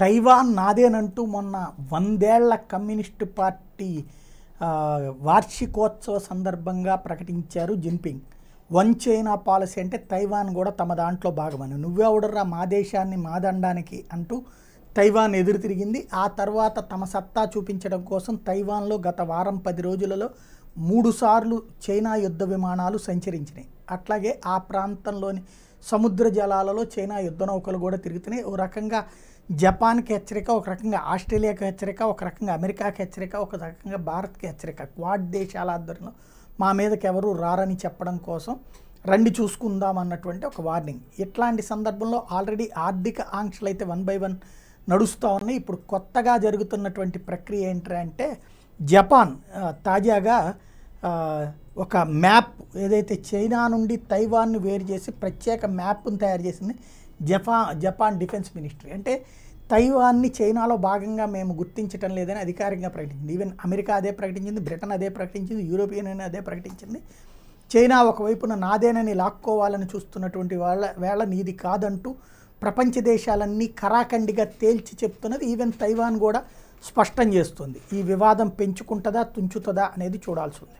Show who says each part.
Speaker 1: Taiwan నాదేనంటూ మొన్న వందేళ్ల communist party వార్షికోత్సవ సందర్భంగా ప్రకటించారు జిన్పింగ్ వన్ చైనా పాలసీ అంటే తైవాన్ కూడా తమ దాంట్లో భాగమని నువ్వెవడరా మా దేశాన్ని మా దండానికి అంటూ తైవాన్ ఎదురు తిరిగింది ఆ తర్వాత తమ సత్తా చూపించడం కోసం తైవాన్లో గత వారం పది రోజులలో మూడుసార్లు చైనా యుద్ధ విమానాలు సంచరించినాయి అట్లాగే ఆ ప్రాంతంలోని సముద్ర జలాలలో చైనా యుద్ధ నౌకలు కూడా తిరుగుతున్నాయి ఓ రకంగా జపాన్కి హెచ్చరిక ఒక రకంగా ఆస్ట్రేలియాకి హెచ్చరిక ఒక రకంగా అమెరికాకి హెచ్చరిక ఒక రకంగా భారత్కి హెచ్చరిక క్వాడ్ దేశాల ఆధ్వర్యంలో మా మీదకి ఎవరు రారని చెప్పడం కోసం రండి చూసుకుందాం అన్నటువంటి ఒక వార్నింగ్ ఇట్లాంటి సందర్భంలో ఆల్రెడీ ఆర్థిక ఆంక్షలు అయితే వన్ బై వన్ నడుస్తూ ఉన్నాయి ఇప్పుడు కొత్తగా జరుగుతున్నటువంటి ప్రక్రియ ఏంటంటే జపాన్ తాజాగా ఒక మ్యాప్ ఏదైతే చైనా నుండి తైవాన్ను వేరు చేసి ప్రత్యేక మ్యాప్ను తయారు చేసింది జపా జపాన్ డిఫెన్స్ మినిస్ట్రీ అంటే తైవాన్ని చైనాలో భాగంగా మేము గుర్తించటం లేదని అధికారికంగా ప్రకటించింది ఈవెన్ అమెరికా అదే ప్రకటించింది బ్రిటన్ అదే ప్రకటించింది యూరోపియన్ యూనియన్ అదే ప్రకటించింది చైనా ఒకవైపున నాదేనని లాక్కోవాలని చూస్తున్నటువంటి వాళ్ళ వేళ నీది కాదంటూ ప్రపంచ దేశాలన్నీ కరాఖండిగా తేల్చి చెప్తున్నది ఈవెన్ తైవాన్ కూడా స్పష్టం చేస్తుంది ఈ వివాదం పెంచుకుంటుందా తుంచుతుందా అనేది చూడాల్సి ఉంది